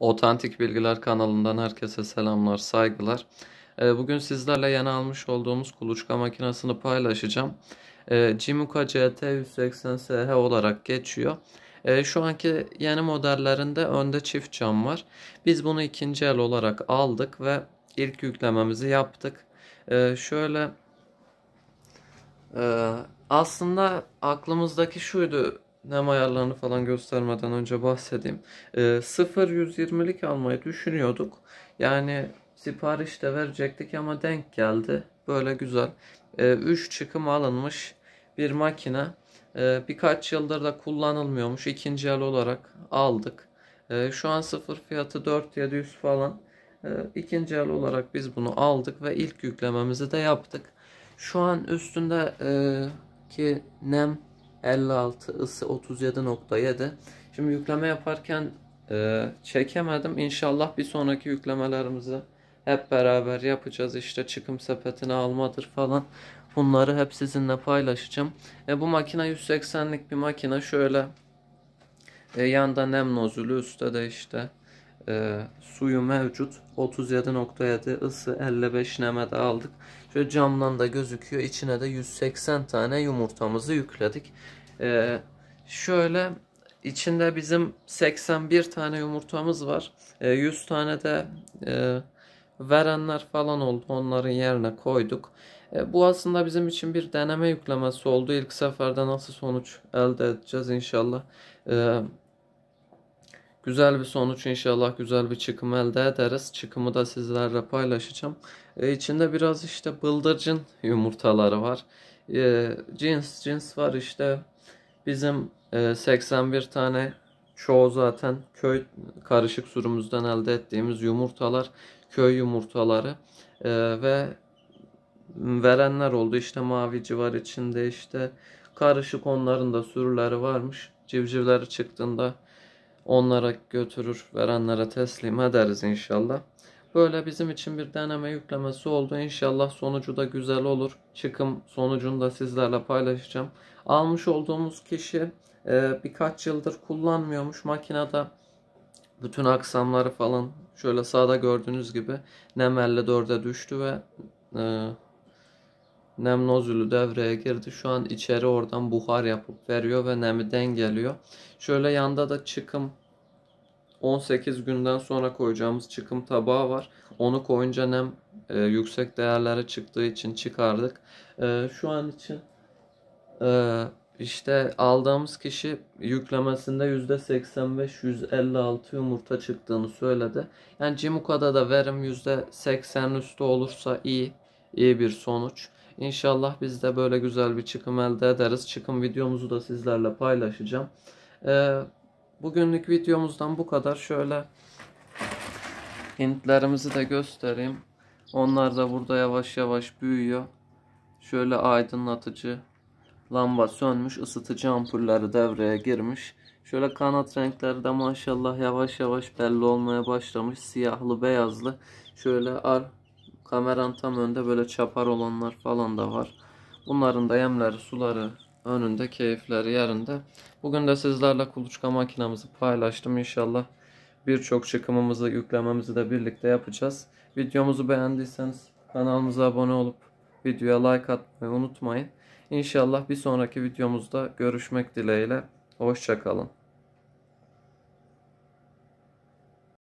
Otantik Bilgiler kanalından herkese selamlar, saygılar. Ee, bugün sizlerle yeni almış olduğumuz kuluçka makinesini paylaşacağım. Ee, Cimuka CT 180SH olarak geçiyor. Ee, şu anki yeni modellerinde önde çift cam var. Biz bunu ikinci el olarak aldık ve ilk yüklememizi yaptık. Şöyle e, aslında aklımızdaki şuydu nem ayarlarını falan göstermeden önce bahsedeyim. E, ee, 0-120'lik almayı düşünüyorduk. Yani siparişte verecektik ama denk geldi. Böyle güzel. 3 e, ee, çıkım alınmış bir makine. E, birkaç yıldır da kullanılmıyormuş. İkinci el olarak aldık. E, şu an sıfır fiyatı 4700 falan. E, ikinci el olarak biz bunu aldık ve ilk yüklememizi de yaptık. Şu an üstünde e, ki nem 56 ısı 37.7 şimdi yükleme yaparken e, çekemedim İnşallah bir sonraki yüklemelerimizi hep beraber yapacağız İşte çıkım sepetini almadır falan bunları hep sizinle paylaşacağım e, bu makine 180'lik bir makine şöyle e, yanda nem nozülü üstte de işte e, suyu mevcut. 37.7 ısı 55 nemede aldık. Şöyle camdan da gözüküyor. İçine de 180 tane yumurtamızı yükledik. E, şöyle içinde bizim 81 tane yumurtamız var. E, ee, 100 tane de e, verenler falan oldu. Onların yerine koyduk. E, bu aslında bizim için bir deneme yüklemesi oldu. İlk seferde nasıl sonuç elde edeceğiz inşallah. E, Güzel bir sonuç inşallah güzel bir çıkım elde ederiz. Çıkımı da sizlerle paylaşacağım. E, içinde biraz işte bıldırcın yumurtaları var. E, cins cins var işte. Bizim e, 81 tane çoğu zaten köy karışık sürümüzden elde ettiğimiz yumurtalar. Köy yumurtaları. E, ve verenler oldu. İşte mavi civar içinde işte karışık onların da sürüleri varmış. Civcivleri çıktığında onlara götürür, verenlere teslim ederiz inşallah. Böyle bizim için bir deneme yüklemesi oldu. İnşallah sonucu da güzel olur. Çıkım sonucunu da sizlerle paylaşacağım. Almış olduğumuz kişi e, birkaç yıldır kullanmıyormuş. Makinede bütün aksamları falan şöyle sağda gördüğünüz gibi nem 54'e düştü ve e, nem nozülü devreye girdi. Şu an içeri oradan buhar yapıp veriyor ve nemi dengeliyor. Şöyle yanda da çıkım 18 günden sonra koyacağımız çıkım tabağı var. Onu koyunca nem e, yüksek değerlere çıktığı için çıkardık. E, şu an için e, işte aldığımız kişi yüklemesinde %85-156 yumurta çıktığını söyledi. Yani Cimuka'da da verim %80 üstü olursa iyi, iyi bir sonuç. İnşallah biz de böyle güzel bir çıkım elde ederiz. Çıkım videomuzu da sizlerle paylaşacağım. Ee, bugünlük videomuzdan bu kadar. Şöyle hintlerimizi de göstereyim. Onlar da burada yavaş yavaş büyüyor. Şöyle aydınlatıcı lamba sönmüş. ısıtıcı ampulleri devreye girmiş. Şöyle kanat renkleri de maşallah yavaş yavaş belli olmaya başlamış. Siyahlı beyazlı. Şöyle ar Kameran tam önde böyle çapar olanlar falan da var. Bunların da yemleri, suları önünde, keyifleri yerinde. Bugün de sizlerle kuluçka makinamızı paylaştım. İnşallah birçok çıkımımızı, yüklememizi de birlikte yapacağız. Videomuzu beğendiyseniz kanalımıza abone olup videoya like atmayı unutmayın. İnşallah bir sonraki videomuzda görüşmek dileğiyle. Hoşçakalın.